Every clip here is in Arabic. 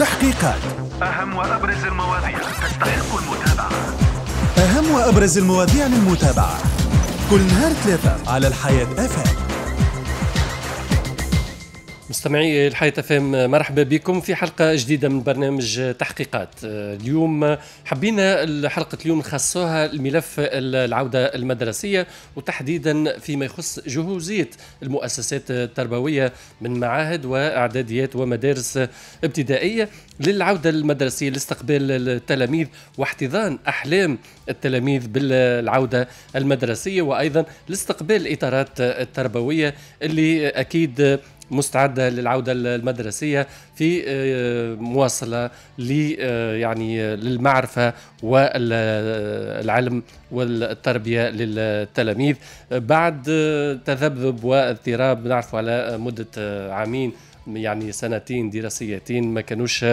تحقيقات أهم وأبرز المواضيع تستحق المتابعة أهم وأبرز المواضيع للمتابعة كل نهار ثلاثة على الحياة أفهم مستمعي الحياة فهم مرحبا بكم في حلقة جديدة من برنامج تحقيقات اليوم حبينا حلقة اليوم نخصوها الملف العودة المدرسية وتحديدا فيما يخص جهوزية المؤسسات التربوية من معاهد وإعداديات ومدارس ابتدائية للعودة المدرسية لاستقبال التلاميذ واحتضان أحلام التلاميذ بالعودة المدرسية وأيضا لاستقبال الإطارات التربوية اللي أكيد مستعده للعوده المدرسيه في آه، مواصله آه، يعني آه، للمعرفه والعلم والتربيه للتلاميذ بعد تذبذب واضطراب نعرفوا على مده عامين يعني سنتين دراسيتين ما كانوش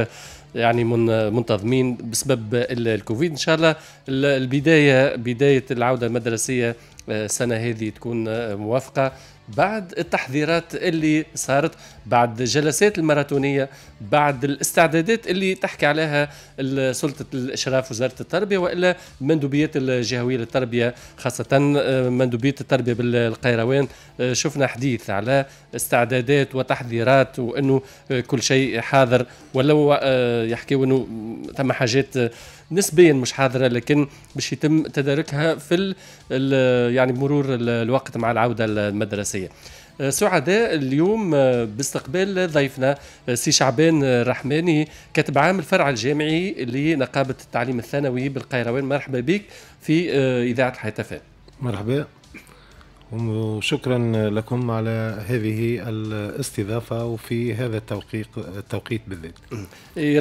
يعني من منتظمين بسبب الكوفيد ان شاء الله البدايه بدايه العوده المدرسيه السنه هذه تكون موافقه بعد التحذيرات اللي صارت بعد جلسات الماراثونيه بعد الاستعدادات اللي تحكي عليها سلطه الاشراف وزاره التربيه والا مندوبيات الجهويه للتربيه خاصه آه، مندوبيه التربيه بالقيروان آه، شفنا حديث على استعدادات وتحضيرات وانه آه، كل شيء حاضر ولو يحكيوا انه ثم حاجات نسبيا مش حاضره لكن باش يتم تداركها في يعني مرور الوقت مع العوده المدرسيه. آه، سعداء اليوم آه، باستقبال ضيفنا آه، سي شعبان الرحماني كاتب عام الفرع الجامعي لنقابه التعليم الثانوي بالقيروان مرحبا بك في اذاعه الحيتفان مرحبا وشكرا لكم على هذه الاستضافة وفي هذا التوقيت, التوقيت بالذات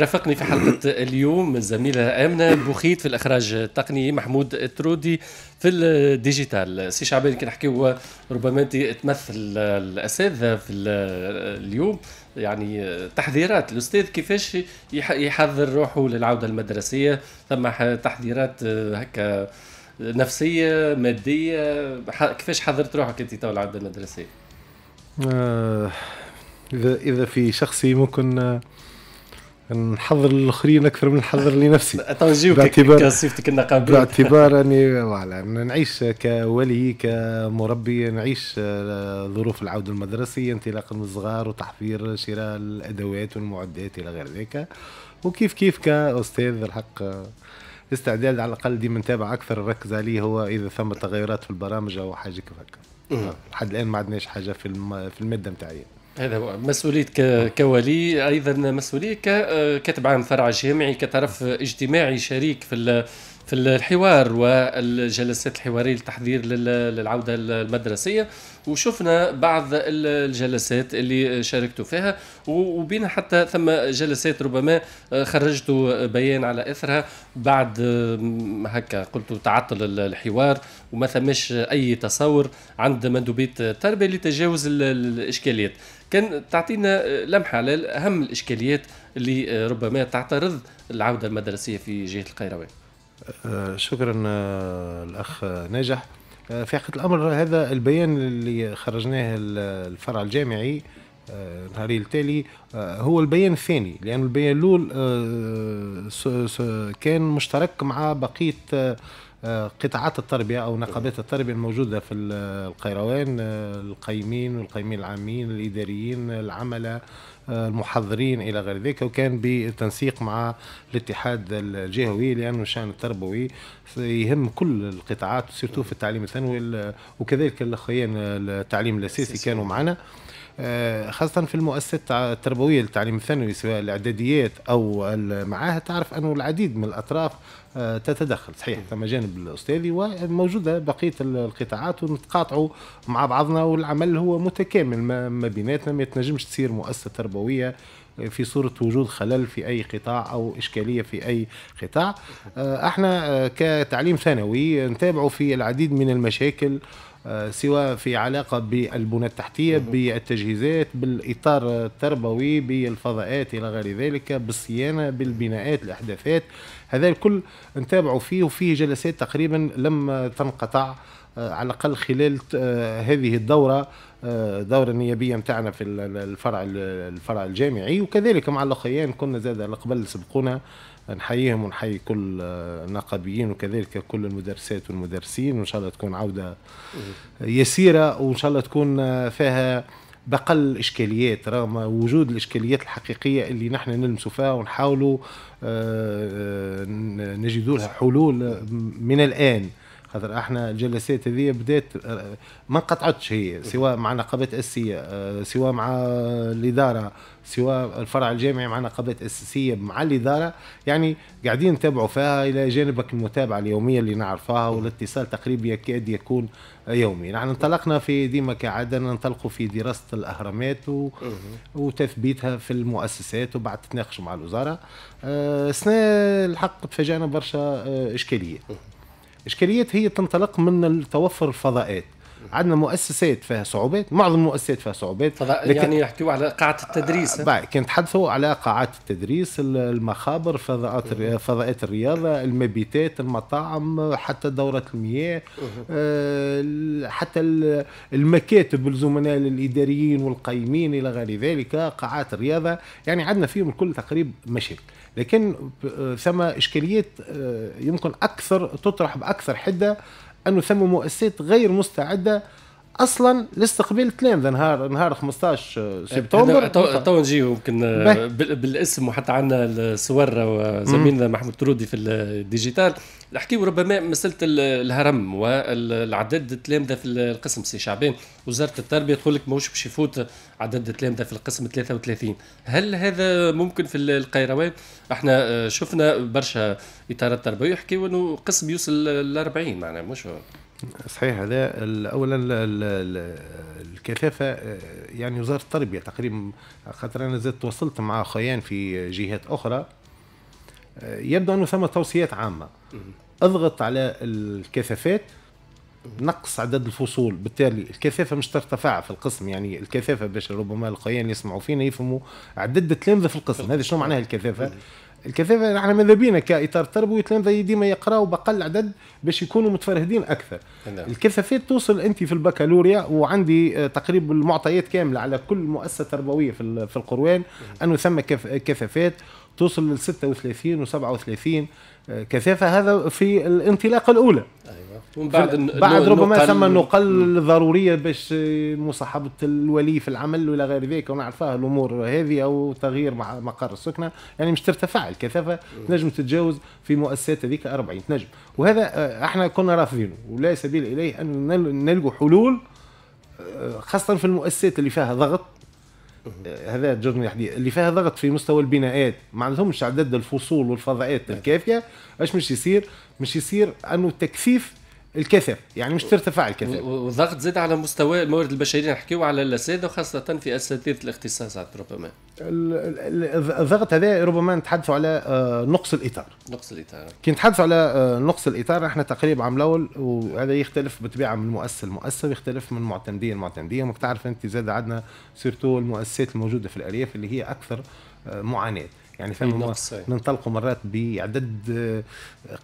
رافقني في حلقة اليوم الزميلة آمنة بوخيت في الإخراج التقني محمود الترودي في الديجيتال سي شعبان كي نحكيو ربما انت تمثل الاساتذه في اليوم يعني تحذيرات الاستاذ كيفاش يحضر روحه للعوده المدرسيه ثم تحذيرات هكا نفسيه ماديه كيفاش حضرت روحك انت تو العاده المدرسيه؟ آه اذا اذا في شخصي ممكن آه، نحضر للاخرين اكثر من نحضر لنفسي باعتبار صفتك النقابيه باعتبار اني نعيش كولي كمربي نعيش آه، ظروف العوده المدرسيه انطلاقا من الصغار وتحضير شراء الادوات والمعدات الى غير ذلك وكيف كيف كاستاذ الحق استعداد على الاقل ديما نتابع اكثر نركز عليه هو اذا ثم تغيرات في البرامج او حاجه كيف هكا آه، لحد الان ما عندناش حاجه في الم... في الماده نتاعي هذا هو مسؤوليتك كولي ايضا مسؤوليه ككاتب آه، عام فرع جامعي كطرف اجتماعي شريك في في الحوار والجلسات الحوارية للتحضير للعودة المدرسية وشفنا بعض الجلسات اللي شاركتوا فيها وبين حتى ثم جلسات ربما آه، خرجتوا بيان على اثرها بعد هكا قلتوا تعطل الحوار وما ثماش اي تصور عند مندوبيه التربيه لتجاوز الاشكاليات كان تعطينا آه، لمحه على اهم الاشكاليات اللي آه، ربما تعترض العوده المدرسيه في جهه القيروان آه، شكرا آه، الاخ ناجح في حقيقه آه، الامر هذا البيان اللي خرجناه الفرع الجامعي نهار التالي هو البيان الثاني لأن البيان الأول كان مشترك مع بقية آه، قطاعات التربيه او نقابات التربيه الموجوده في القيروان آه، القيمين والقيمين العامين الاداريين العمله آه، المحضرين الى غير ذلك وكان بالتنسيق مع الاتحاد الجهوي لانه الشان التربوي يهم كل القطاعات سيرتو في التعليم الثانوي وكذلك الاخوان التعليم الاساسي كانوا معنا خاصة في المؤسسات التربوية للتعليم الثانوي سواء الإعداديات أو المعاهد تعرف أنه العديد من الأطراف آه، تتدخل صحيح ثم جانب الاستاذي وموجوده بقيه القطاعات ونتقاطعوا مع بعضنا والعمل هو متكامل ما بيناتنا ما تنجمش تصير مؤسسه تربويه في صورة وجود خلل في أي قطاع أو إشكالية في أي قطاع آه، احنا آه، كتعليم ثانوي نتابعوا في العديد من المشاكل آه، سواء في علاقة بالبنى التحتية بالتجهيزات بالإطار التربوي بالفضاءات إلى غير ذلك بالصيانة بالبناءات الأحداثات هذا الكل نتابعوا فيه وفيه جلسات تقريبا لم تنقطع آه، على الأقل خلال آه، هذه الدورة دورة نيابية متاعنا في الفرع الفرع الجامعي وكذلك مع الأخيان كنا زاد قبل سبقونا نحييهم ونحيي كل النقابيين وكذلك كل المدرسات والمدرسين وان شاء الله تكون عوده يسيره وان شاء الله تكون فيها بقل الاشكاليات رغم وجود الاشكاليات الحقيقيه اللي نحن نلمسوا فيها ونحاولوا آه، آه، نجدوا لها حلول من الان خاطر احنا الجلسات هذه بدات ما انقطعتش هي سواء مع نقابات اساسيه سواء مع الاداره سواء الفرع الجامعي مع نقابات اساسيه مع الاداره يعني قاعدين نتابعوا فيها الى جانبك المتابعه اليوميه اللي نعرفها والاتصال تقريبا يكاد يكون يومي نحن انطلقنا في ديما كعادة ننطلقوا في دراسة الأهرامات و... وتثبيتها في المؤسسات وبعد تتناقش مع الوزارة أه، سنة الحق تفاجأنا برشا أه، إشكالية إشكاليات هي تنطلق من توفر الفضاءات عندنا مؤسسات فيها صعوبات معظم المؤسسات فيها صعوبات لكن يعني يحكيوا على قاعة التدريس آه، كان تحدثوا على قاعات التدريس المخابر فضاءات فضاءات الرياضة المبيتات المطاعم حتى دورة المياه آه، حتى المكاتب الزملاء الإداريين والقيمين إلى غير ذلك قاعات الرياضة يعني عندنا فيهم الكل تقريب مشاكل لكن آه، ثم إشكاليات يمكن أكثر تطرح بأكثر حدة انه ثم مؤسسات غير مستعده اصلا لسه قبيل ذا نهار نهار 15 سبتمبر آه، تو نجيو يمكن آه، بالاسم وحتى عندنا الصور وزميلنا محمود ترودي في الديجيتال نحكيو ربما مساله الهرم والعدد التلامذه في القسم سي شعبان وزاره التربيه تقول لك ماهوش باش يفوت عدد التلامذه في القسم 33 هل هذا ممكن في القيروان احنا آه، شفنا برشا اطارات تربويه يحكيوا انه قسم يوصل ل 40 معناها مش صحيح هذا اولا الكثافه آه، يعني وزاره التربيه تقريبا خاطر انا زدت تواصلت مع خيان في جهات اخرى آه، يبدو انه ثم توصيات عامه اضغط على الكثافات نقص عدد الفصول بالتالي الكثافه مش ترتفع في القسم يعني الكثافه باش ربما الخيان يسمعوا فينا يفهموا عدد التلامذه في القسم هذا شنو معناها الكثافه الكثافه احنا ماذا بينا كاطار تربوي تلامذة ديما يقراوا باقل عدد باش يكونوا متفرهدين اكثر نعم. الكثافات توصل انت في البكالوريا وعندي آه، تقريب المعطيات كامله على كل مؤسسه تربويه في القروان نعم. انه ثم كثافات توصل لل 36 و37 آه، كثافه هذا في الانطلاقه الاولى ايوه ومن بعد بعد ربما ثم النقل الضروريه باش مصاحبه الولي في العمل ولا غير ذلك ونعرفها الامور هذه او تغيير مع مقر السكنه يعني مش ترتفع الكثافه تنجم تتجاوز في مؤسسات هذيك 40 تنجم وهذا آه، احنا كنا رافضينه ولا سبيل اليه ان نلقوا حلول آه، خاصه في المؤسسات اللي فيها ضغط آه، هذا جرم الحديد اللي فيها ضغط في مستوى البناءات ما عندهمش عدد الفصول والفضاءات الكافيه اش مش يصير مش يصير انه تكثيف الكثف يعني مش ترتفع الكثف والضغط زاد على مستوى الموارد البشريه نحكيو على الاساتذه وخاصه في اساتذه الاختصاصات ربما الضغط هذا ربما نتحدثوا على آه، نقص الاطار نقص الاطار كي نتحدثوا على آه، نقص الاطار احنا تقريبا عام الاول وهذا يختلف بالطبيعه من مؤسسه لمؤسسه ويختلف من معتمديه لمعتمديه ما تعرف انت زاد عندنا سيرتو المؤسسات الموجوده في الارياف اللي هي اكثر آه، معاناه يعني فاهم ننطلقوا مرات بعدد آه،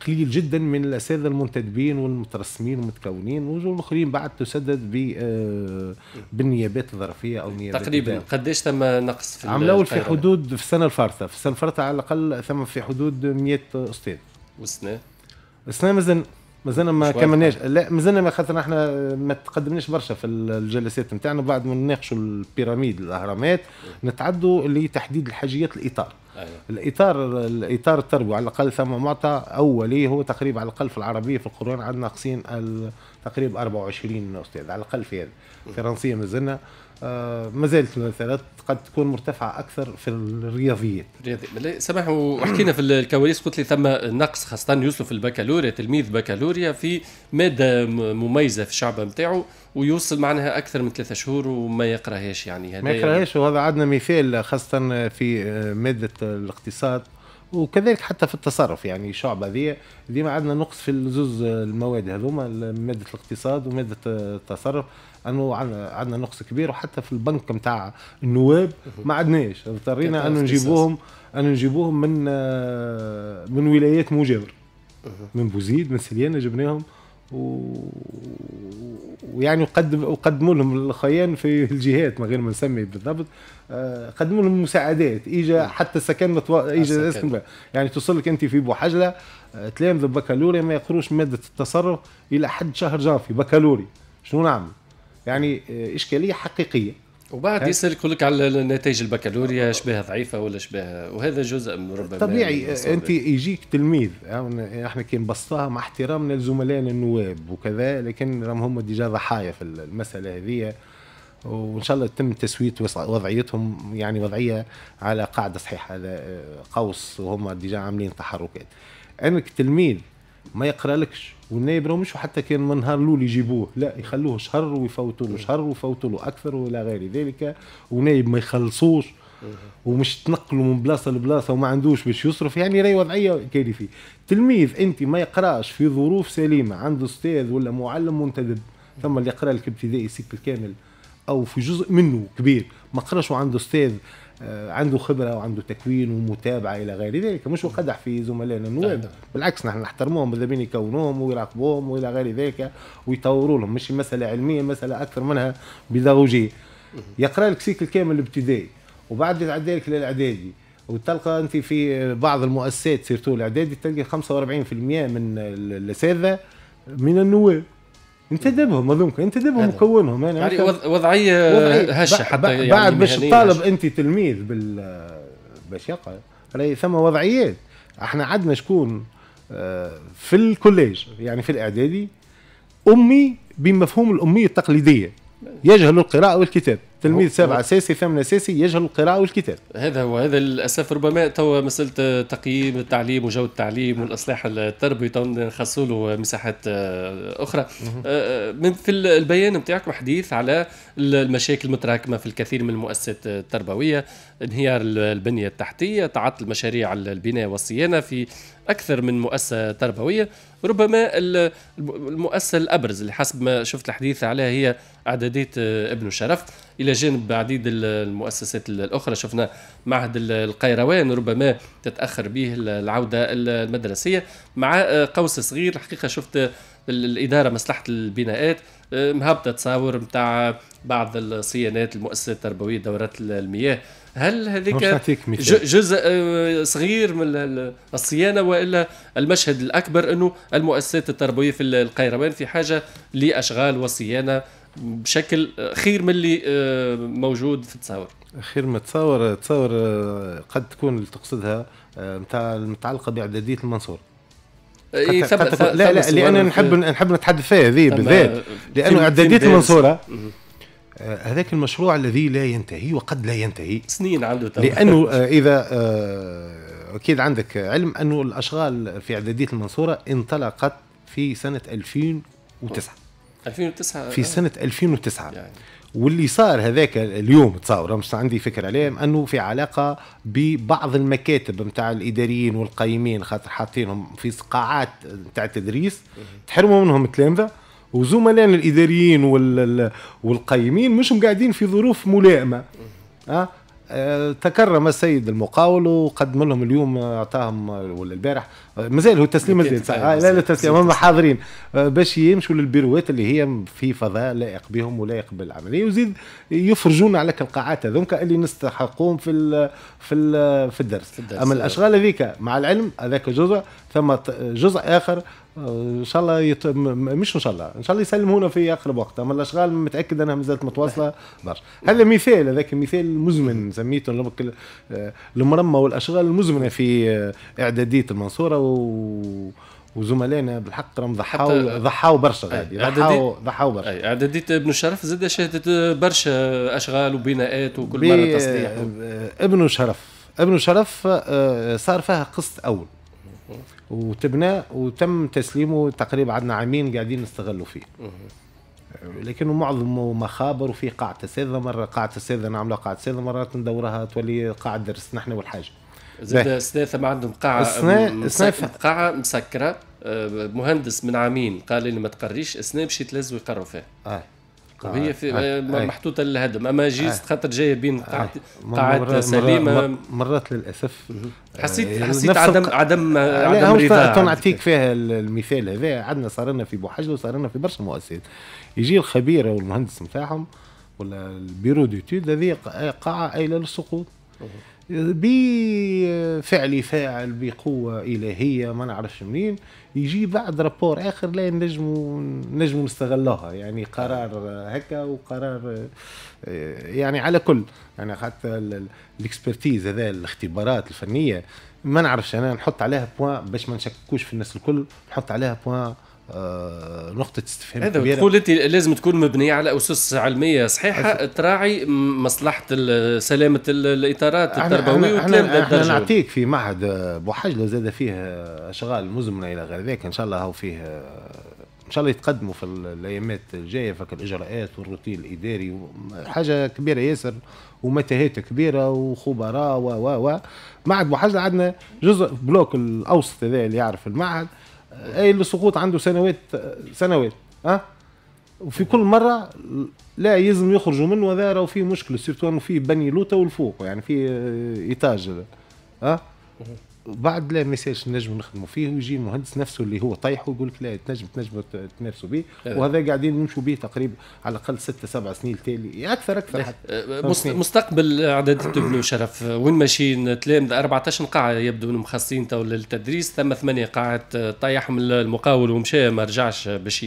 قليل جدا من الاساتذه المنتدبين والمترسمين والمتكونين وجوه الاخرين بعد تسدد آه، بالنيابات الظرفيه او نيابات تقريبا قداش ثم نقص في عام الاول في حدود في السنه الفارطه في السنه الفارطه على الاقل ثم في حدود 100 استاذ والسنه السنه مازال مازلنا ما كملناش لا مازلنا ما خاطر احنا ما تقدمناش برشا في الجلسات نتاعنا بعد ما نناقشوا البيراميد الاهرامات نتعدوا لتحديد الحاجيات الاطار أيوة. الاطار الاطار التربوي على الاقل ثم معطى اولي هو تقريبا على الاقل في العربيه في القران عندنا ناقصين تقريبا 24 استاذ على الاقل في هذا الفرنسيه مازلنا آه، ما زالت المسألة قد تكون مرتفعة أكثر في الرياضيات الرياضيات سمح وحكينا في الكواليس قلت لي ثم نقص خاصة يوصل في البكالوريا تلميذ بكالوريا في مادة مميزة في الشعب نتاعو ويوصل معناها أكثر من ثلاثة شهور وما يقراهاش يعني ما يقراهاش وهذا عندنا مثال خاصة في آه، مادة الاقتصاد وكذلك حتى في التصرف يعني شعبه ذي ديما عندنا نقص في الزوز المواد هذوما ماده الاقتصاد وماده التصرف انه عندنا نقص كبير وحتى في البنك نتاع النواب ما عندناش اضطرينا انه نجيبوهم انه نجيبوهم من من ولايات مجاوره من بوزيد من سليانه جبناهم و... ويعني قدم وقدموا لهم الخيان في الجهات من غير ما نسمي بالضبط آه، قدموا لهم مساعدات اجى حتى سكن متو... اجى يعني توصل لك انت في بوحجله آه، تلامذه بكالوريا ما يقروش ماده التصرف الى حد شهر جانفي بكالوري شنو نعمل؟ يعني آه، اشكاليه حقيقيه وبعد يسالك يقول لك على نتائج البكالوريا شبه ضعيفه ولا شبه وهذا جزء من ربما يعني طبيعي انت يجيك تلميذ احنا كي نبسطها مع احترامنا لزملائنا النواب وكذا لكن راهم هم ديجا ضحايا في المساله هذه وان شاء الله تتم تسويت وضعيتهم يعني وضعيه على قاعده صحيحه هذا آه، قوس وهم ديجا عاملين تحركات انك تلميذ ما يقرالكش وما مش حتى كان من نهار الاول يجيبوه لا يخلوه شهر ويفوتوا له شهر ويفوتوا له اكثر والى غير ذلك ونايب ما يخلصوش ومش تنقلوا من بلاصه لبلاصه وما عندوش باش يصرف يعني راهي وضعيه كارثيه تلميذ انت ما يقراش في ظروف سليمه عنده استاذ ولا معلم منتدب ثم اللي يقرا لك ابتدائي سيكل كامل او في جزء منه كبير ما قراش وعنده استاذ آه، عنده خبره وعنده تكوين ومتابعه الى غير ذلك مش وقدح في زملائنا النواب أيوة. بالعكس نحن نحترمهم ماذا بين يكونوهم ويراقبوهم والى غير ذلك ويطوروا لهم مش مساله علميه مساله اكثر منها بيداغوجيه يقرا لك سيكل كامل الابتدائي وبعد ذلك للاعدادي وتلقى انت في بعض المؤسسات سيرتو الاعدادي تلقى 45% من الاساتذه من النواب انتدبهم هذوك انتدبهم وكونهم يعني, يعني وضعيه, وضعية هشه حتى يعني بعد باش تطالب انت تلميذ بال باش يقرا راهي ثم وضعيات احنا عندنا شكون آه، في الكوليج يعني في الاعدادي امي بمفهوم الاميه التقليديه يجهل القراءه والكتاب تلميذ سابع اساسي ثامن اساسي يجهل القراءه والكتاب هذا هو هذا للاسف ربما توا مساله تقييم التعليم وجو التعليم والاصلاح التربوي تو نخصوا له مساحات آه، اخرى آه، آه، من في البيان نتاعكم حديث على المشاكل المتراكمه في الكثير من المؤسسات التربويه انهيار البنيه التحتيه تعطل مشاريع البناء والصيانه في اكثر من مؤسسه تربويه ربما المؤسسه الابرز اللي حسب ما شفت الحديث عليها هي اعداديه ابن الشرف الى جانب عديد المؤسسات الاخرى شفنا معهد القيروان ربما تتاخر به العوده المدرسيه مع آه، قوس صغير الحقيقه شفت الاداره مصلحه البناءات آه، مهبطه تصاور نتاع بعض الصيانات المؤسسات التربويه دورات المياه هل هذيك جزء آه، صغير من الصيانه والا المشهد الاكبر انه المؤسسات التربويه في القيروان في حاجه لاشغال وصيانه بشكل خير من اللي آه، موجود في التصاور خير ما تصور تصور آه، قد تكون اللي تقصدها نتاع آه، المتعلقه باعداديه المنصور إيه ثب ثب لا لا لان نحب نحب نتحدث فيها هذه بالذات لانه اعداديه المنصوره هذاك المشروع الذي لا ينتهي وقد لا ينتهي سنين عنده طبعا. لانه اذا اكيد عندك علم انه الاشغال في اعداديه المنصوره انطلقت في سنه 2009 2009 في آه. سنه 2009 يعني. واللي صار هذاك اليوم تصور مش عندي فكره عليه انه في علاقه ببعض المكاتب نتاع الاداريين والقيمين خاطر حاطينهم في قاعات نتاع التدريس تحرموا منهم التلامذه وزملائنا الاداريين والقيمين مش قاعدين في ظروف ملائمه أه؟ تكرم السيد المقاول وقدم لهم اليوم اعطاهم ولا البارح مازال هو التسليم مازال أيوة، آه، لا لا التسليم هم حاضرين آه، باش يمشوا للبيروات اللي هي في فضاء لائق بهم ولائق بالعمليه وزيد يفرجونا على القاعات هذوك اللي نستحقهم في الـ في الـ في الدرس, في الدرس اما أيوة. الاشغال هذيك مع العلم هذاك جزء ثم جزء اخر ان شاء الله يت... مش ان شاء الله ان شاء الله يسلمونا في اقرب وقت اما الاشغال متاكد انها مازالت متواصله برشا هذا مثال هذاك مثال مزمن سميته آه، المرمى والاشغال المزمنه في آه، اعداديه المنصوره و وزملائنا بالحق راهم ضحاو ضحاو برشا غادي ضحاو ضحاو برشا اعداديه ابن الشرف زاد شهدت برشا اشغال وبناءات وكل مره تصليح آه، ابن الشرف ابن الشرف صار فيها قسط اول وتبنى وتم تسليمه تقريبا عندنا عامين قاعدين نستغلوا فيه لكن معظمه مخابر وفي قاعة استاذة مرة قاعة استاذة نعملها قاعة استاذة مرات ندورها تولي قاعة درس نحن والحاجة زاد استاذة ما عندهم قاعة قاعة مسكرة آه، مهندس من عامين قال لي ما تقريش سنة مشيت لازم يقروا فيها آه. طيب، هي في آه،, آه. محطوطه للهدم اما جيست آه. خاطر جايه بين قاعه آه. سليمه مرات للاسف آه، حسيت حسيت عدم عدم عدم رضا نعطيك فيها المثال هذا عندنا صار لنا في بوحجل وصار لنا في برشا مؤسسات يجي الخبير او المهندس نتاعهم ولا البيرو ديتود هذه قاعه قايله للسقوط بفعل فاعل بقوة إلهية ما نعرفش منين يجي بعد رابور آخر لا نجم نجم نستغلوها يعني قرار هكا وقرار يعني على كل يعني حتى الاكسبرتيز هذا الاختبارات الفنية ما نعرفش أنا نحط عليها بوان باش ما نشككوش في الناس الكل نحط عليها بوان آه، نقطة استفهام هذا تقول أنت لازم تكون مبنية على أسس علمية صحيحة تراعي مصلحة سلامة الإطارات التربوية وتلامذة نعطيك في معهد بوحجلة زاد فيه أشغال مزمنة إلى غير ذلك إن شاء الله هو فيه إن شاء الله يتقدموا في الأيامات الجاية فك الإجراءات والروتين الإداري حاجة كبيرة ياسر ومتاهات كبيرة وخبراء و و و معهد بوحجلة عندنا جزء بلوك الأوسط هذا اللي يعرف المعهد قايل السقوط عنده سنوات سنوات ها أه؟ وفي كل مره لا يلزم يخرجوا منه وذا راهو فيه مشكله سيرتو انه فيه بني لوطه والفوق يعني فيه ايتاج ها أه؟ بعد لا ميساج نجم نخدموا فيه ويجي المهندس نفسه اللي هو طايحه ويقول لك لا تنجم تنجم تنافسوا به وهذا قاعدين نمشوا به تقريبا على الاقل ستة سبع سنين تالي اكثر اكثر حتى آه، مستقبل اعداد الطب شرف وين ماشيين تلامذه 14 قاعه يبدو مخصصين تو للتدريس ثم ثمانيه قاعات آه، طيح من المقاول ومشى ما رجعش باش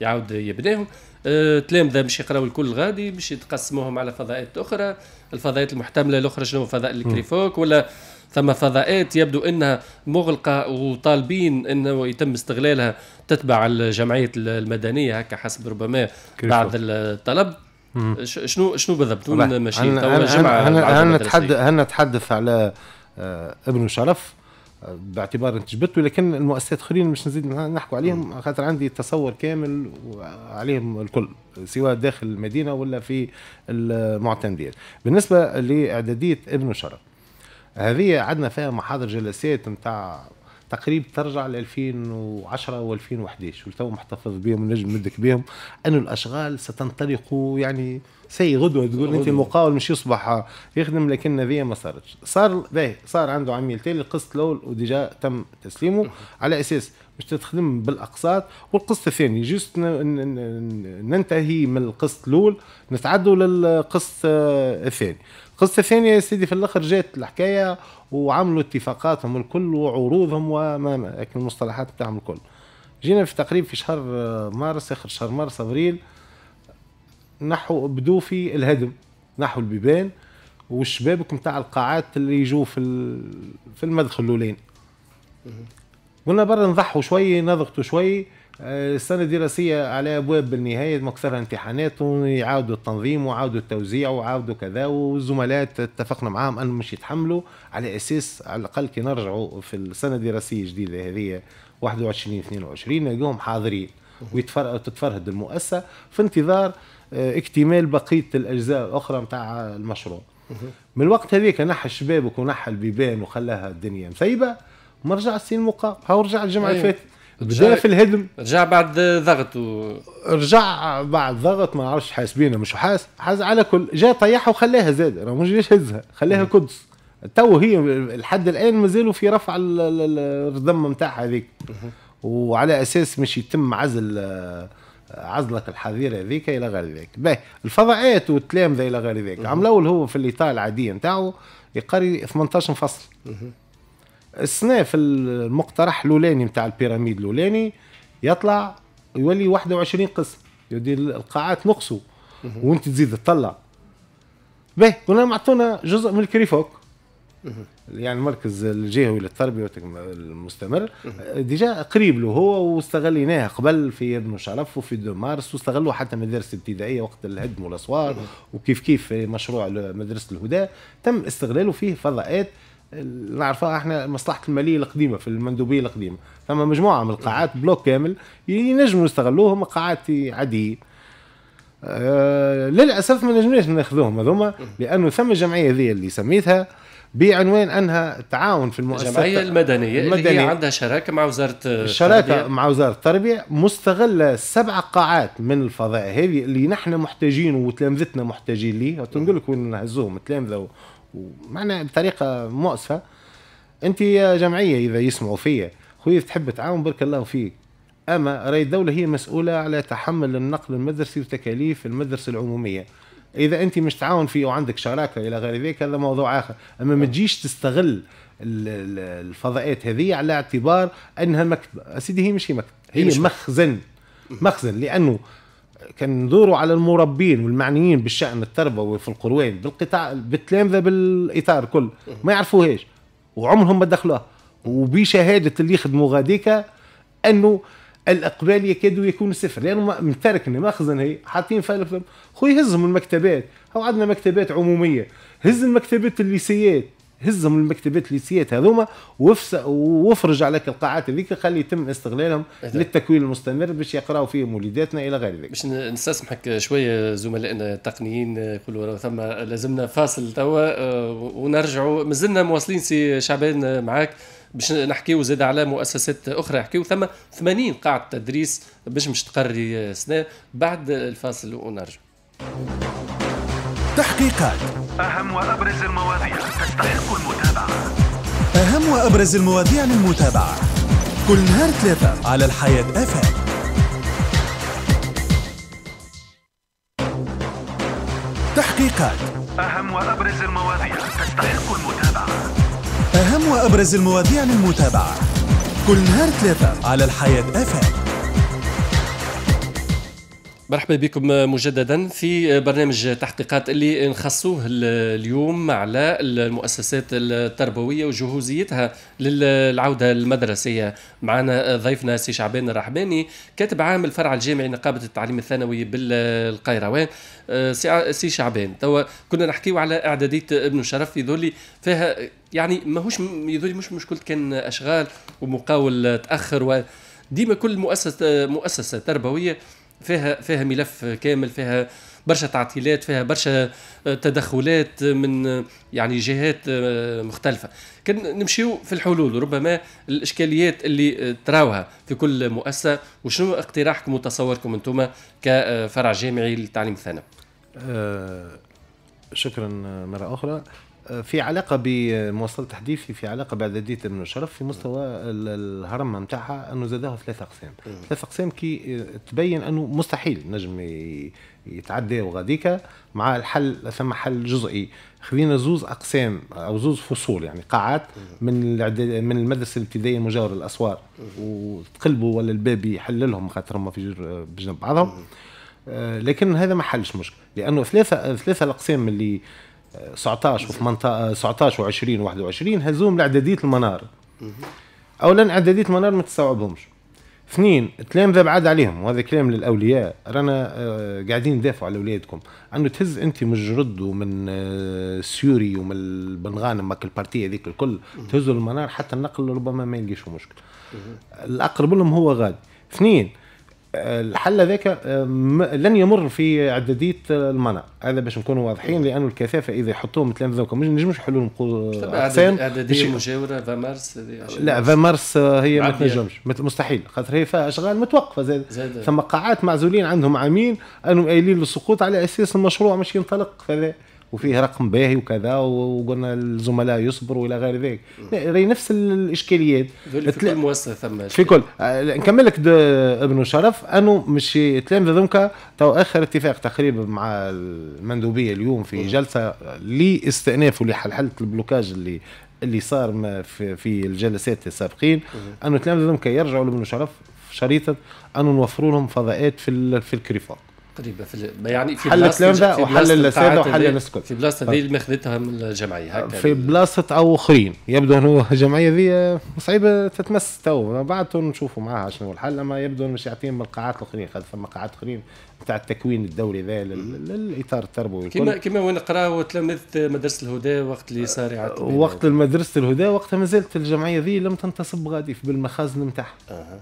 يعاود يبناهم آه، تلامذه باش يقراوا الكل غادي باش يتقسموهم على فضاءات اخرى الفضاءات المحتمله الاخرى شنو فضاء الكريفوك ولا ثم فضاءات يبدو انها مغلقه وطالبين انه يتم استغلالها تتبع الجمعيه المدنيه هكا حسب ربما بعض الطلب شنو شنو بالضبط وين ماشيين توا الجمعه هل نتحدث على آه، ابن شرف آه، باعتبار جبته لكن المؤسسات الاخرين مش نزيد نحكوا عليهم خاطر عندي تصور كامل عليهم الكل سواء داخل المدينه ولا في المعتمدين بالنسبه لاعداديه ابن شرف هذه عندنا فيها محاضر جلسات نتاع تقريب ترجع ل 2010 و2011 وتو محتفظ بهم ونجم نمدك بهم أن الاشغال ستنطلق يعني سي غدوه تقول انت المقاول مش يصبح يخدم لكن هذه ما صارتش صار باهي صار عنده عميل تالي القسط الاول وديجا تم تسليمه على اساس مش تخدم بالاقساط والقسط الثاني جست ننتهي من القسط الاول نتعدوا للقسط الثاني قصه ثانيه يا سيدي في الاخر جات الحكايه وعملوا اتفاقاتهم الكل وعروضهم وما لكن المصطلحات بتاعهم الكل جينا في تقريب في شهر مارس اخر شهر مارس ابريل نحو بدو في الهدم نحو البيبان والشبابك نتاع القاعات اللي يجوا في في المدخل الاولاني قلنا برا نضحوا شوي نضغطوا شوي السنة الدراسية على أبواب بالنهاية مكثرها امتحانات ويعاودوا التنظيم وعاودوا التوزيع وعاودوا كذا والزملاء اتفقنا معاهم أنهم مش يتحملوا على أساس على الأقل كي نرجعوا في السنة الدراسية الجديدة هذه 21 22 نلقاهم حاضرين وتتفرهد المؤسسة في انتظار آه، اكتمال بقية الأجزاء الأخرى نتاع المشروع من الوقت هذيك نحى الشباب ونحى البيبان وخلاها الدنيا مسيبة ما رجع السين المقام هاو رجع الجمعة اللي أيوة. فاتت بدا في الهدم رجع بعد ضغط و... رجع بعد ضغط ما عرفش حاسبينه مش حاس حاس على كل جاء طيحها وخلاها زاد ما جاش هزها خلاها قدس تو هي لحد الان مازالوا في رفع الردم نتاعها هذيك وعلى اساس مش يتم عزل عزلك الحظيره هذيك الى غير ذلك باهي الفضاءات والتلامذه الى غير ذلك العام الاول هو في الاطار العاديه نتاعو يقري 18 فصل السنه في المقترح الاولاني نتاع البيراميد الاولاني يطلع يولي 21 قسم يدير القاعات نقصوا وانت تزيد تطلع باهي كنا معطونا جزء من الكريفوك يعني المركز الجهوي للتربيه المستمر ديجا قريب له هو واستغليناه قبل في ابن شرف وفي دو مارس واستغلوه حتى مدارس ابتدائيه وقت الهدم والاسوار وكيف كيف في مشروع مدرسه الهدى تم استغلاله فيه فضاءات نعرفها احنا مصلحه الماليه القديمه في المندوبيه القديمه ثم مجموعه من القاعات بلوك كامل ينجموا يستغلوهم قاعات عاديه أه للاسف ما نجمناش ناخذوهم هذوما لانه ثم الجمعيه هذه اللي سميتها بعنوان انها تعاون في المؤسسه الجمعيه المدنيه, المدنية اللي هي عندها شراكه مع وزاره الشراكه التربية. مع وزاره التربيه مستغله سبع قاعات من الفضاء هذه اللي نحن محتاجين وتلامذتنا محتاجين ليه تنقول لك وين نهزوهم تلامذه معنا بطريقه مؤسفه انت يا جمعيه اذا يسمعوا فيا خويا تحب تعاون بارك الله فيك اما راي الدوله هي مسؤوله على تحمل النقل المدرسي وتكاليف المدرسه العموميه اذا انت مش تعاون فيه وعندك شراكه الى غير ذلك هذا موضوع اخر اما ما تجيش تستغل الفضاءات هذه على اعتبار انها مكتبه سيدي هي مش هي مكتبه هي, هي مخزن مخزن لانه كان ندوروا على المربين والمعنيين بالشأن التربوي في القروين بالقطاع بالتلامذة بالإطار كل ما يعرفوهاش وعمرهم ما دخلوها وبشهادة اللي يخدموا غاديكا أنه الإقبال يكاد يكون صفر لأنه يعني متركنا مخزن هي حاطين فلفل خويا هزهم المكتبات أو عندنا مكتبات عمومية هز المكتبات الليسيات هزهم المكتبات سيات هذوما وافرج عليك القاعات هذيك خلي يتم استغلالهم للتكوين المستمر باش يقراوا فيه وليداتنا الى غير ذلك. باش نستسمحك شويه زملائنا التقنيين يقولوا ثم لازمنا فاصل توا آه، ونرجعوا مازلنا مواصلين سي شعبان معاك باش نحكيو زاد على مؤسسات اخرى نحكيو ثم 80 قاعه تدريس باش مش تقري سنه بعد الفاصل ونرجعوا. تحقيقات أهم وأبرز المواضيع تستحق المتابعة أهم وأبرز المواضيع للمتابعة كل نهار ثلاثة على الحياة أفا تحقيقات أهم وأبرز المواضيع تستحق المتابعة أهم وأبرز المواضيع للمتابعة كل نهار ثلاثة على الحياة أفا مرحبا بكم مجددا في برنامج تحقيقات اللي نخصوه اليوم على المؤسسات التربويه وجهوزيتها للعوده المدرسيه معنا ضيفنا سي شعبان الرحماني كاتب عام الفرع الجامعي نقابه التعليم الثانوي بالقيروان سي شعبان توا كنا نحكيو على اعداديه ابن شرف يذولي فيها يعني ماهوش يذولي مش مشكله كان اشغال ومقاول تاخر و ديما كل مؤسسه مؤسسه تربويه فيها فيها ملف كامل فيها برشا تعطيلات فيها برشا آه، تدخلات آه، من آه، يعني جهات مختلفة كان نمشيو في الحلول ربما الإشكاليات اللي تراوها في كل مؤسسة وشنو اقتراحكم وتصوركم أنتم كفرع جامعي للتعليم الثانوي آه شكرا مرة أخرى في علاقة بمواصلة حديثي في علاقة بأعدادية ابن الشرف في مستوى الهرم نتاعها أنه زادها ثلاث أقسام ثلاث أقسام كي تبين أنه مستحيل نجم يتعدى وغاديكا مع الحل ثم حل جزئي خذينا زوز أقسام أو زوز فصول يعني قاعات من من المدرسة الابتدائية المجاورة الأسوار وتقلبوا ولا الباب يحللهم خاطر هما في بجنب بعضهم آه، لكن هذا ما حلش مشكل لانه ثلاثه ثلاثه الاقسام اللي 19 و 19 و20 و21 هزوم لعدديه المنار اولا عدديه المنار ما تستوعبهمش اثنين تلامذه بعاد عليهم وهذا كلام للاولياء رانا آه، قاعدين ندافعوا على اولادكم انه تهز انت من جرد ومن آه، سيوري ومن بن غانم البارتي هذيك الكل تهزوا المنار حتى النقل ربما ما يلقيش مشكل الاقرب لهم هو غادي اثنين الحل ذاك لن يمر في عدديه المنع هذا باش نكونوا واضحين لأن الكثافه اذا يحطوهم مثلا ذوك ما نجموش نحلوا اقسام عدديه مجاوره فامارس لا فامارس هي ما تنجمش مستحيل خاطر هي فيها اشغال متوقفه زاد, زاد. ثم قاعات معزولين عندهم عامين انهم قايلين للسقوط على اساس المشروع مش ينطلق فذا وفيه رقم باهي وكذا وقلنا الزملاء يصبروا الى غير ذلك راهي نفس الاشكاليات في كل مؤسسه ثم في كل نكمل لك ابن شرف انه مش تلامذ ذمك تو اخر اتفاق تقريبا مع المندوبيه اليوم في جلسه لاستئناف ولحلحله البلوكاج اللي اللي صار في, في الجلسات السابقين انه تلامذ ذمك يرجعوا لابن شرف شريطه انه نوفروا لهم فضاءات في في الكريفات تقريبا في يعني في حل في وحل اللسادة وحل السكوت في بلاصه ذي طيب. اللي ماخذتها من الجمعيه هكا في بلاصه او اخرين يبدو انه الجمعيه ذي صعيبه تتمس تو بعد نشوفوا معاها شنو الحل اما يبدو انه مش يعطيهم من القاعات الاخرين خاطر فما قاعات اخرين نتاع التكوين الدولي ذا للاطار التربوي كما كما وين قراوا تلامذه مدرسه الهدى وقت اللي صار وقت مدرسه الهدى وقتها مازالت الجمعيه ذي لم تنتصب غادي بالمخازن نتاعها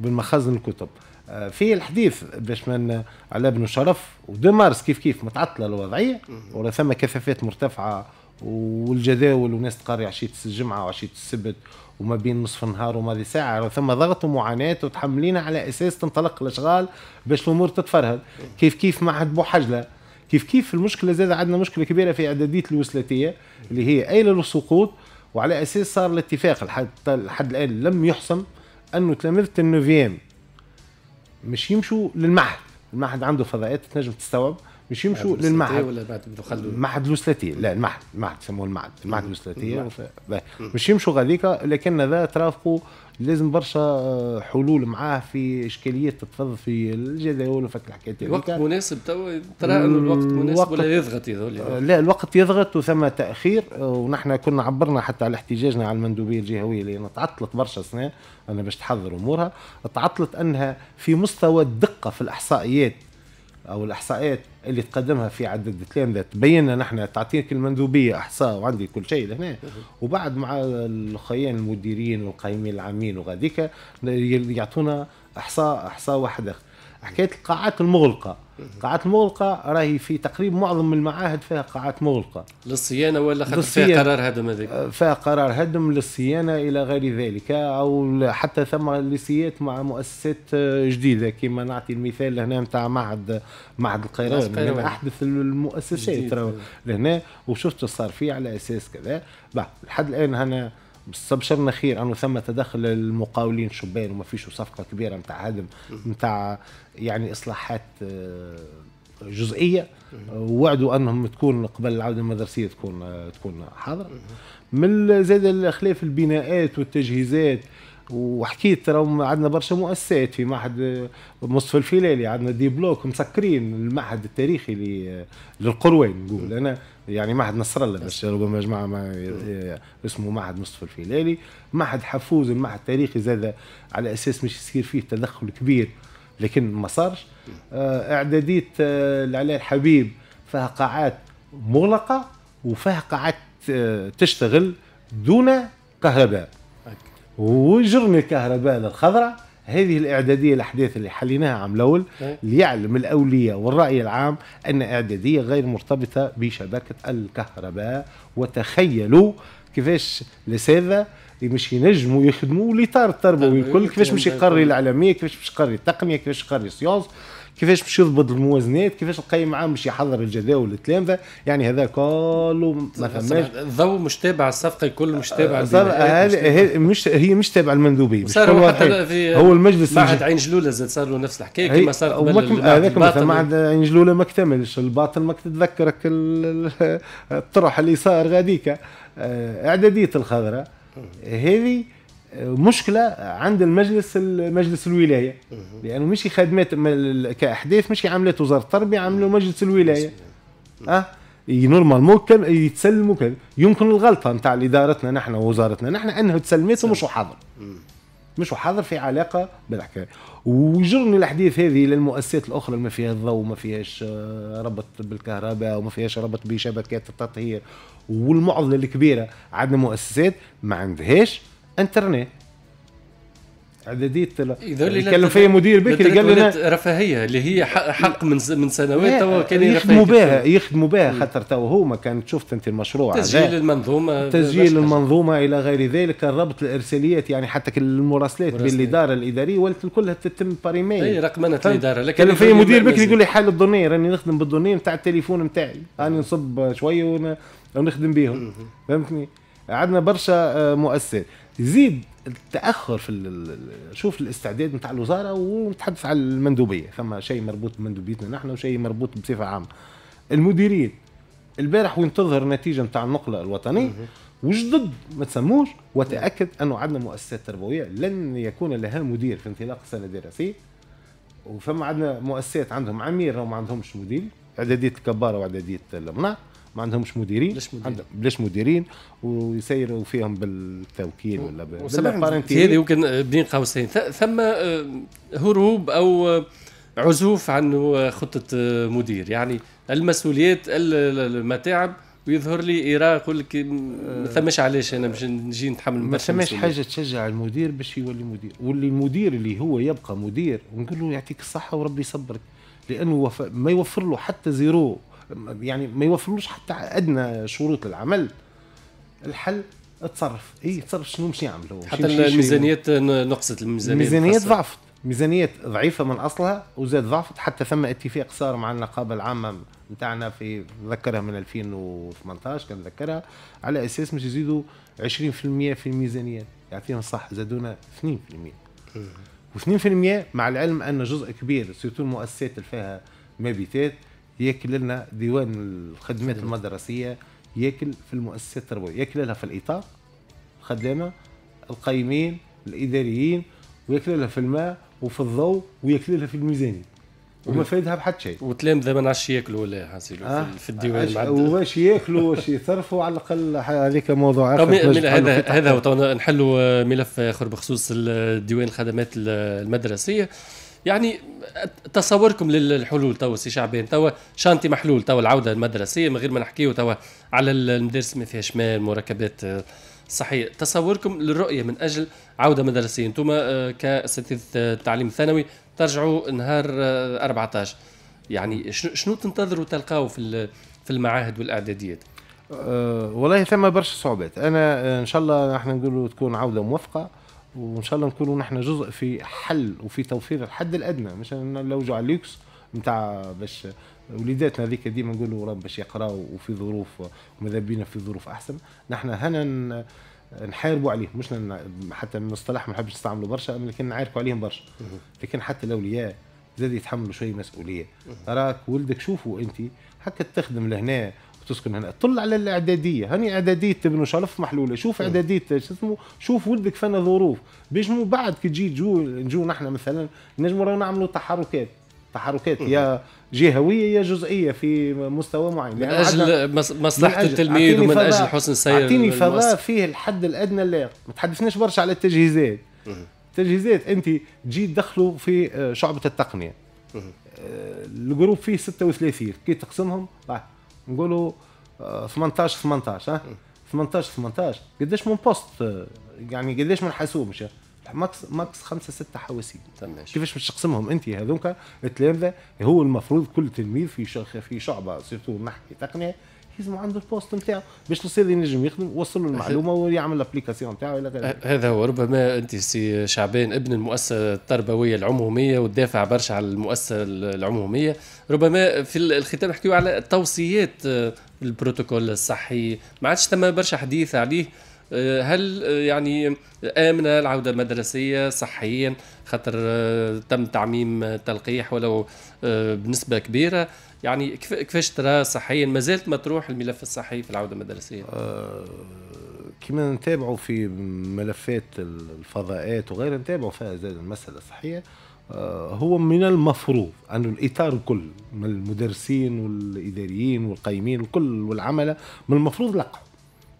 بالمخازن الكتب آه، في الحديث باش من على ابن شرف ودمارس كيف كيف متعطله الوضعيه ولا ثم كثافات مرتفعه والجداول والناس تقري عشيه الجمعه وعشيه السبت وما بين نصف النهار وما ساعة ثم ضغط ومعاناة وتحملين على أساس تنطلق الأشغال باش الأمور تتفرهد كيف كيف معهد بوحجلة كيف كيف المشكلة زاد عندنا مشكلة كبيرة في إعدادية الوسلاتية اللي هي أيلة للسقوط وعلى أساس صار الاتفاق لحد الآن لم يحسم أنه تلامذة النوفيام مش يمشوا للمعهد المعهد عنده فضاءات تنجم تستوعب مش يمشوا للمعهد ولا معهد لوسلاتي لا المعهد المعهد يسموه المعهد المعهد لوسلاتي مش يمشوا غاديكا لكن ذا ترافقوا لازم برشا آه، حلول معاه في اشكاليات تتفض في الجداول وفك الحكايات الوقت مناسب توا ترى انه الوقت مناسب ولا يضغط آه، لا الوقت يضغط وثم تاخير آه، ونحن كنا عبرنا حتى على احتجاجنا على المندوبيه الجهويه لان تعطلت برشا سنه انا باش تحضر امورها تعطلت انها في مستوى الدقه في الاحصائيات او الاحصاءات اللي تقدمها في عدد كلام تبين لنا نحن تعطيك المندوبيه احصاء وعندي كل شيء لهنا وبعد مع الخيان المديرين والقائمين العامين وغاديك يعطونا احصاء احصاء واحد اخر حكايه القاعات المغلقه القاعات المغلقه راهي في تقريب معظم المعاهد فيها قاعات مغلقه للصيانه ولا خاطر فيها قرار هدم هذاك آه، فيها قرار هدم للصيانه الى غير ذلك او حتى ثم ليسيات مع مؤسسات آه، جديده كما نعطي المثال هنا نتاع معهد معهد القيروان من احدث المؤسسات لهنا وشفت صار فيه على اساس كذا لحد الان هنا بس بشرنا خير انه ثم تدخل المقاولين شبان وما فيش صفقه كبيره نتاع هدم نتاع يعني اصلاحات آه، جزئيه آه، وعدوا انهم تكون قبل العوده المدرسيه تكون آه، تكون حاضره من زاد الخلاف البناءات والتجهيزات وحكيت ترى عندنا برشا مؤسسات في معهد مصطفى الفلالي عندنا دي بلوك مسكرين المعهد التاريخي للقروين نقول انا يعني معهد نصر الله بس ربما جماعه ما اسمه معهد مصطفى الفيلالي معهد حفوز المعهد التاريخي زاد على اساس مش يصير فيه تدخل كبير لكن ما صارش آه، اعداديه آه، العلاء الحبيب فيها قاعات مغلقه وفيها قاعات آه، تشتغل دون كهرباء وجرني الكهرباء للخضراء هذه الإعدادية الأحداث اللي حليناها عام الأول إيه. ليعلم الأولياء والرأي العام أن إعدادية غير مرتبطة بشبكة الكهرباء وتخيلوا كيفاش لسادة مش ينجموا يخدموا الاطار التربوي الكل كيفاش مش يقري الاعلاميه كيفاش مش يقري التقنيه كيفاش يقري السيونس كيفاش باش يضبط الموازنات كيفاش القايم عام باش يحضر الجداول التلامذه يعني هذا كله ما فماش الضوء مش تابع الصفقه الكل مش تابع هذا مش هي مش تابع المندوبيه صار حتى في هو المجلس معهد عين جلوله زاد صار له نفس الحكايه كما صار قبل هذاك مثلا معهد عين جلوله ما اكتملش الباطل ما تتذكرك الطرح اللي صار غاديك آه، اعداديه الخضراء هذه مشكله عند المجلس مجلس الولايه لانه مش خدمات كاحداث مش عملت وزاره التربيه عملوا مجلس الولايه اه نورمالمون ممكن يتسلموا كذا يمكن الغلطه نتاع ادارتنا نحن ووزارتنا نحن انه تسلمت ومش حاضر مش حاضر في علاقه بالحكايه وجرني الاحداث هذه للمؤسسات الاخرى اللي ما فيها الضوء وما فيهاش آه، ربط بالكهرباء وما فيهاش ربط بشبكات التطهير والمعضله الكبيره عندنا مؤسسات ما عندهاش انترنت عدديه اللي يتكلم فيها مدير بكري قال لنا رفاهيه اللي هي حق من من سنوات توا كان يخدموا بها يخدموا بها خاطر توا هما كان شفت انت المشروع تسجيل المنظومه تسجيل المنظومه الى غير ذلك الربط الارساليات يعني حتى المراسلات بين الاداره الاداريه ولت كلها تتم باريميل اي رقمنه الاداره لكن كان في مدير بكري يقول لي حال الدوني راني نخدم بالدوني نتاع التليفون نتاعي راني نصب شويه ونخدم بهم فهمتني عندنا برشا آه، مؤسسات يزيد التاخر في شوف الاستعداد نتاع الوزاره ونتحدث على المندوبيه ثم شيء مربوط بمندوبيتنا نحن وشيء مربوط بصفه عامه المديرين البارح وين تظهر النتيجه نتاع النقله الوطنيه وجدد ما تسموش وتاكد انه عندنا مؤسسات تربويه لن يكون لها مدير في انطلاق السنه الدراسيه وفما عندنا مؤسسات عندهم عمير وما عندهمش مدير اعداديه الكباره واعداديه الامناء ما عندهمش مديرين بلاش مديرين, عندهم بلاش مديرين ويسيروا فيهم بالتوكيل ولا بالبارنتي هذه يمكن بين قوسين ثم آه، هروب او آه، عزوف عن خطه آه، مدير يعني المسؤوليات المتاعب ويظهر لي إراء يقول لك ما ثماش علاش انا باش نجي نتحمل ما ثماش حاجه تشجع المدير باش يولي مدير واللي المدير اللي هو يبقى مدير ونقول له يعطيك الصحه وربي يصبرك لانه ما يوفر له حتى زيرو يعني ما يوفرلوش حتى ادنى شروط للعمل الحل اتصرف اي تصرف شنو باش يعملوا حتى الميزانيات نقصت الميزانيات الميزانيات ضعفت ميزانيات ضعيفه من اصلها وزاد ضعفت حتى ثم اتفاق صار مع النقابه العامه نتاعنا في نذكرها من 2018 كان نذكرها على اساس باش يزيدوا 20% في الميزانيات يعطيهم الصح زادونا 2% و2% مع العلم ان جزء كبير سيتو المؤسسات اللي فيها مبيتات ياكل لنا ديوان الخدمات المدرسيه ياكل في المؤسسات التربويه ياكل لها في الاطار الخدامه القايمين الاداريين وياكل لها في الماء وفي الضوء وياكل لها في الميزانيه وما فايدها بحد شيء وتلامذة ما نعرفش ياكلوا ولا حاسيلو آه. في الديوان واش ياكلوا واش يصرفوا على الاقل هذيك موضوع اخر هذا هذا نحلوا ملف اخر بخصوص الديوان الخدمات المدرسيه يعني تصوركم للحلول توا سي شعبان توا شانتي محلول توا العوده المدرسيه من غير ما نحكيو توا على المدارس ما فيهاش مال مركبات آه، صحية تصوركم للرؤية من أجل عودة مدرسية أنتم آه، كأساتذة آه، التعليم الثانوي ترجعوا نهار 14 يعني شنو تنتظروا تلقاو في في المعاهد والإعداديات؟ أه والله ثم برشا صعوبات أنا إن شاء الله احنا نقولوا تكون عودة موفقة وان شاء الله نكونوا نحن جزء في حل وفي توفير الحد الادنى مش نلوجوا على اللوكس نتاع باش وليداتنا هذيك ديما نقولوا راهم باش يقراوا وفي ظروف وماذا بينا في ظروف احسن نحن هنا نحاربوا عليهم مش حتى المصطلح ما نحبش نستعمله برشا لكن نعاركوا عليهم برشا لكن حتى الاولياء زاد يتحملوا شويه مسؤوليه راك ولدك شوفوا انت هكا تخدم لهنا وتسكن هنا طلع على الاعداديه هني اعداديه ابن شرف محلوله شوف اعداديه شو اسمه شوف ولدك فينا ظروف مو بعد كي تجي جو نجو نحن مثلا نجمو نعملوا تحركات تحركات يا جهويه يا جزئيه في مستوى معين من اجل مصلحه التلميذ ومن اجل حسن السير اعطيني فضاء فيه الحد الادنى اللي ما تحدثناش برشا على التجهيزات التجهيزات انت تجي تدخلوا في آه، شعبه التقنيه آه، الجروب فيه 36 كي تقسمهم نقولوا 18 آه، 18 ها 18 18 قداش من بوست آه، يعني قداش من حاسوب مش ماكس ماكس خمسه سته حواسيب كيفاش باش تقسمهم انت هذوك التلامذه هو المفروض كل تلميذ في في شعبه سيرتو نحكي تقنيه لازم عنده البوست نتاعه باش يصير ينجم يخدم وصل له المعلومه ويعمل الابليكاسيون نتاعه الى غيره هذا هو ربما انت سي شعبان ابن المؤسسه التربويه العموميه والدافع برشا على المؤسسه العموميه ربما في الختام نحكيو على توصيات آه، البروتوكول الصحي ما عادش ثم برشا حديث عليه هل يعني آمنة العودة المدرسية صحيا خاطر آه، تم تعميم تلقيح ولو آه، بنسبة كبيرة يعني كيفاش ترى صحيا ما زالت مطروح الملف الصحي في العودة المدرسية؟ أه كما نتابعوا في ملفات الفضاءات وغيرها نتابعوا فيها زاد المسألة الصحية آه، هو من المفروض أن الإطار الكل من المدرسين والإداريين والقايمين الكل والعملة من المفروض لقوا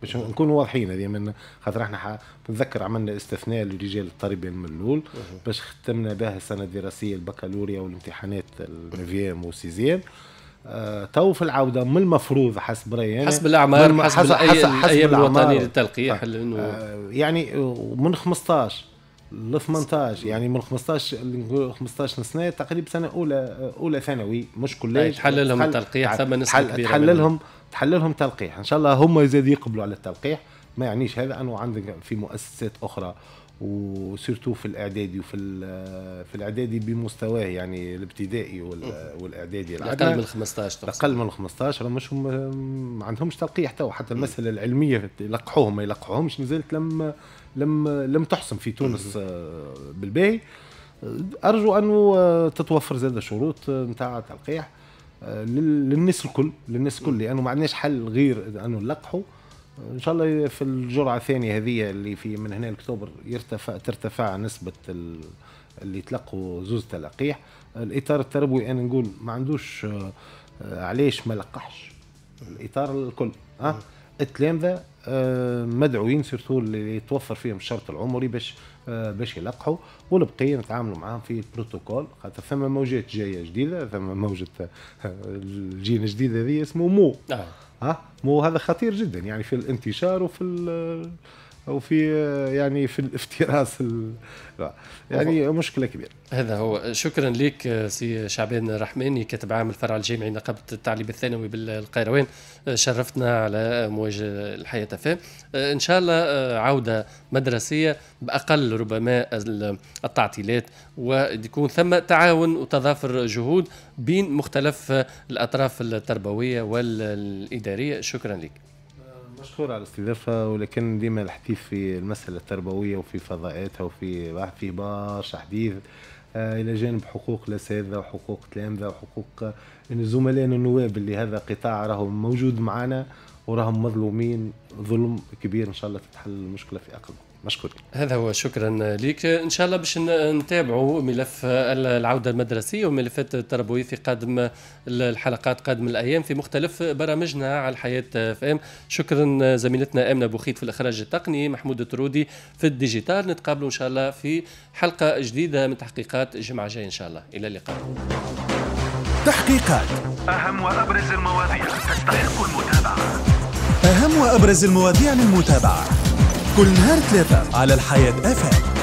باش نكونوا واضحين هذه من خاطر احنا نتذكر عملنا استثناء للرجال من الملول باش ختمنا بها السنه الدراسيه البكالوريا والامتحانات النفيام والسيزيام آه تو في العوده من المفروض حسب رايي يعني حسب الاعمار حسب, حسب, حسب, حسب الايام الوطنيه للتلقيح طيب. آه يعني من 15 ل 18 يعني من 15 نقول 15 سنه تقريبا سنه اولى اولى ثانوي مش كلية تحللهم تحل... التلقيح ثم نسبه تحل... كبيره تحللهم تحللهم تلقيح ان شاء الله هم يزيد يقبلوا على التلقيح ما يعنيش هذا انه عندك في مؤسسات اخرى وسيرتو في الاعدادي وفي في الاعدادي بمستواه يعني الابتدائي والاعدادي اقل من 15 اقل من 15 مش هم ما عندهمش تلقيح تو حتى المساله العلميه يلقحوهم ما يلقحوهمش نزلت لم لم لم تحسم في تونس آه، بالباهي ارجو انه آه، تتوفر زاد شروط آه، نتاع تلقيح للناس الكل للناس الكل لانه ما عندناش حل غير انه نلقحوا ان شاء الله في الجرعه الثانيه هذه اللي في من هنا لاكتوبر يرتفع ترتفع نسبه اللي تلقوا زوز تلقيح الاطار التربوي انا نقول ما عندوش آه، علاش ما لقحش الاطار الكل ها التلامذه آه، مدعوين سيرتو اللي يتوفر فيهم الشرط العمري باش آه، باش يلقحوا والبقيه نتعاملوا معاهم في البروتوكول خاطر ثم موجات جايه جديده ثم موجه الجين الجديد هذه اسمه مو آه. ها مو هذا خطير جدا يعني في الانتشار وفي او في يعني في الافتراس يعني مشكله كبيره هذا هو شكرا لك سي شعبان الرحماني كاتب عام الفرع الجامعي نقابه التعليم الثانوي بالقيروان شرفتنا على مواجهة الحياه فيه ان شاء الله عوده مدرسيه باقل ربما التعطيلات ويكون ثم تعاون وتضافر جهود بين مختلف الاطراف التربويه والاداريه شكرا لك مشكور على الاستضافة ولكن ديما الحديث في المسألة التربوية وفي فضاءاتها وفي في برشا حديث آه، الى جانب حقوق الاساتذه وحقوق التلامذه وحقوق آه، زملاء النواب اللي هذا قطاع راهم موجود معنا وراهم مظلومين ظلم كبير ان شاء الله تتحل المشكله في اقرب وقت مشكور هذا هو شكرا لك ان شاء الله باش نتابعوا ملف العوده المدرسيه وملفات التربوي في قادم الحلقات قادم الايام في مختلف برامجنا على الحياه فام شكرا زميلتنا امنه بوخيت في الاخراج التقني محمود الترودي في الديجيتال نتقابلوا ان شاء الله في حلقه جديده من تحقيقات جمعه الجايه ان شاء الله الى اللقاء تحقيقات اهم وابرز المواضيع تستحق المتابعه اهم وابرز المواضيع للمتابعه كل نهار ثلاثة على الحياة أفهم